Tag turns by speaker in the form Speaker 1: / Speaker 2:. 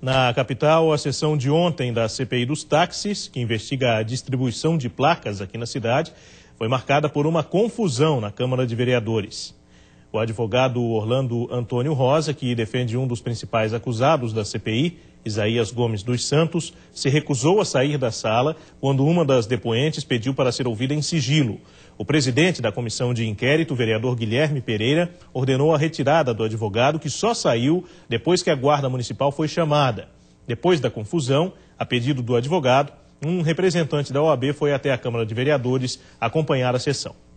Speaker 1: Na capital, a sessão de ontem da CPI dos táxis, que investiga a distribuição de placas aqui na cidade, foi marcada por uma confusão na Câmara de Vereadores. O advogado Orlando Antônio Rosa, que defende um dos principais acusados da CPI, Isaías Gomes dos Santos, se recusou a sair da sala quando uma das depoentes pediu para ser ouvida em sigilo. O presidente da comissão de inquérito, vereador Guilherme Pereira, ordenou a retirada do advogado, que só saiu depois que a Guarda Municipal foi chamada. Depois da confusão, a pedido do advogado, um representante da OAB foi até a Câmara de Vereadores acompanhar a sessão.